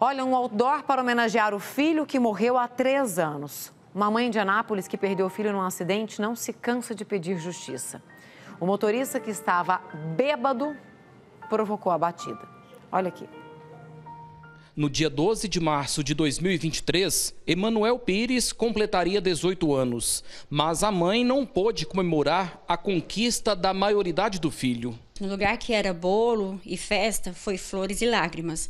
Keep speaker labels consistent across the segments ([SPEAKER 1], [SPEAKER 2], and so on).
[SPEAKER 1] Olha, um outdoor para homenagear o filho que morreu há três anos. Uma mãe de Anápolis que perdeu o filho num acidente não se cansa de pedir justiça. O motorista que estava bêbado provocou a batida. Olha aqui. No dia 12 de março de 2023, Emanuel Pires completaria 18 anos, mas a mãe não pôde comemorar a conquista da maioridade do filho.
[SPEAKER 2] No lugar que era bolo e festa, foi flores e lágrimas.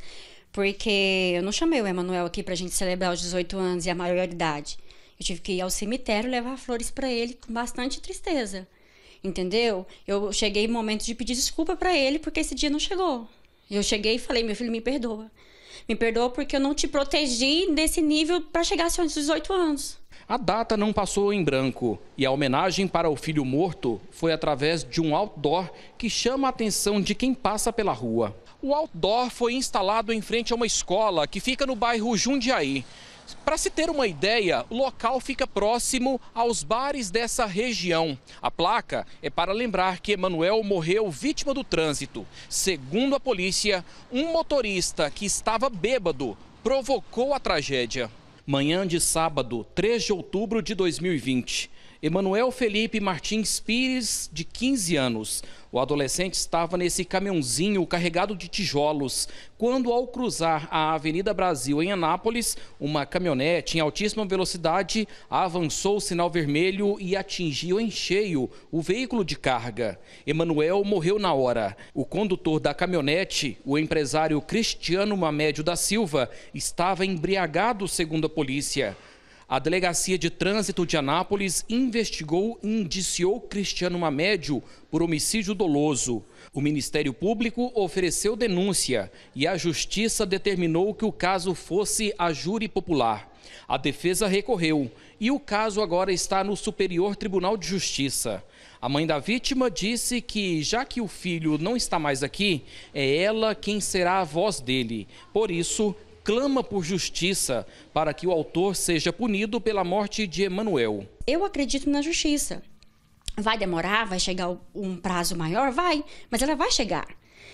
[SPEAKER 2] Porque eu não chamei o Emanuel aqui pra gente celebrar os 18 anos e a maioridade. Eu tive que ir ao cemitério levar flores para ele com bastante tristeza. Entendeu? Eu cheguei no momento de pedir desculpa para ele porque esse dia não chegou. Eu cheguei e falei: "Meu filho, me perdoa. Me perdoa porque eu não te protegi desse nível para chegar aos 18 anos." A data não passou
[SPEAKER 1] em branco e a homenagem para o filho morto foi através de um outdoor que chama a atenção de quem passa pela rua. O outdoor foi instalado em frente a uma escola que fica no bairro Jundiaí. Para se ter uma ideia, o local fica próximo aos bares dessa região. A placa é para lembrar que Emanuel morreu vítima do trânsito. Segundo a polícia, um motorista que estava bêbado provocou a tragédia. Manhã de sábado, 3 de outubro de 2020. Emanuel Felipe Martins Pires, de 15 anos. O adolescente estava nesse caminhãozinho carregado de tijolos, quando, ao cruzar a Avenida Brasil em Anápolis, uma caminhonete em altíssima velocidade avançou o sinal vermelho e atingiu em cheio o veículo de carga. Emanuel morreu na hora. O condutor da caminhonete, o empresário Cristiano Mamédio da Silva, estava embriagado, segundo a polícia. A Delegacia de Trânsito de Anápolis investigou e indiciou Cristiano Mamédio por homicídio doloso. O Ministério Público ofereceu denúncia e a Justiça determinou que o caso fosse a júri popular. A defesa recorreu e o caso agora está no Superior Tribunal de Justiça. A mãe da vítima disse que, já que o filho não está mais aqui, é ela quem será a voz dele. Por isso, clama por justiça para que o autor seja punido pela morte de Emanuel.
[SPEAKER 2] Eu acredito na justiça. Vai demorar, vai chegar um prazo maior? Vai, mas ela vai chegar.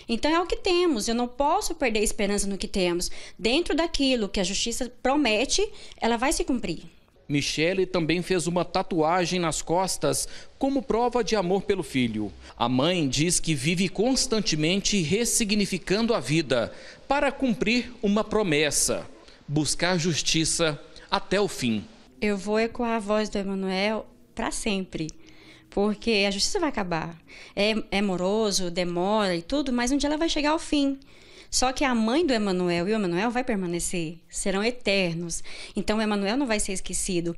[SPEAKER 2] Então é o que temos, eu não posso perder esperança no que temos. Dentro daquilo que a justiça promete, ela vai se cumprir.
[SPEAKER 1] Michele também fez uma tatuagem nas costas como prova de amor pelo filho. A mãe diz que vive constantemente ressignificando a vida para cumprir uma promessa: buscar justiça até o fim.
[SPEAKER 2] Eu vou ecoar a voz do Emanuel para sempre porque a justiça vai acabar. É, é moroso, demora e tudo, mas um dia ela vai chegar ao fim. Só que a mãe do Emanuel e o Emanuel vai permanecer, serão eternos. Então o Emanuel não vai ser esquecido.